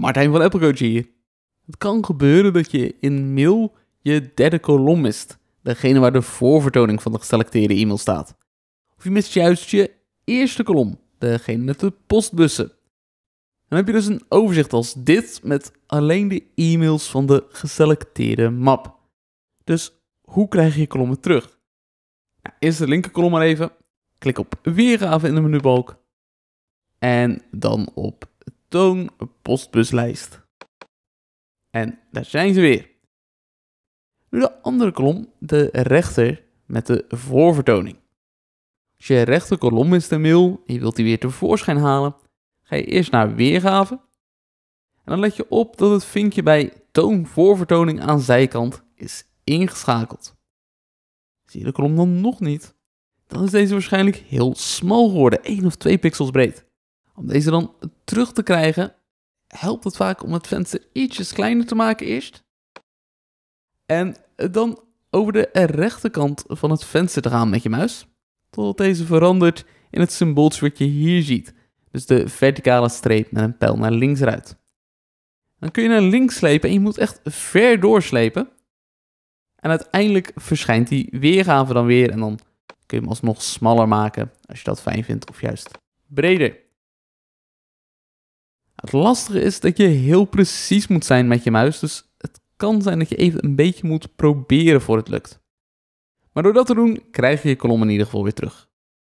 Martijn van Applecoach hier. Het kan gebeuren dat je in mail je derde kolom mist, degene waar de voorvertoning van de geselecteerde e-mail staat. Of je mist juist je eerste kolom, degene met de postbussen. Dan heb je dus een overzicht als dit met alleen de e-mails van de geselecteerde map. Dus hoe krijg je kolommen terug? Nou, eerst de linkerkolom maar even. Klik op Weergave in de menubalk. En dan op Toon postbuslijst. En daar zijn ze weer. Nu de andere kolom, de rechter met de voorvertoning. Als je rechter kolom is de mail en je wilt die weer tevoorschijn halen, ga je eerst naar weergave. En dan let je op dat het vinkje bij toon voorvertoning aan zijkant is ingeschakeld. Zie je de kolom dan nog niet? Dan is deze waarschijnlijk heel smal geworden, 1 of 2 pixels breed. Om deze dan terug te krijgen, helpt het vaak om het venster ietsjes kleiner te maken eerst. En dan over de rechterkant van het venster te gaan met je muis. Totdat deze verandert in het symbooltje wat je hier ziet. Dus de verticale streep met een pijl naar links eruit. Dan kun je naar links slepen en je moet echt ver doorslepen. En uiteindelijk verschijnt die weergave dan weer en dan kun je hem alsnog smaller maken als je dat fijn vindt of juist breder. Het lastige is dat je heel precies moet zijn met je muis, dus het kan zijn dat je even een beetje moet proberen voor het lukt. Maar door dat te doen, krijg je je kolom in ieder geval weer terug.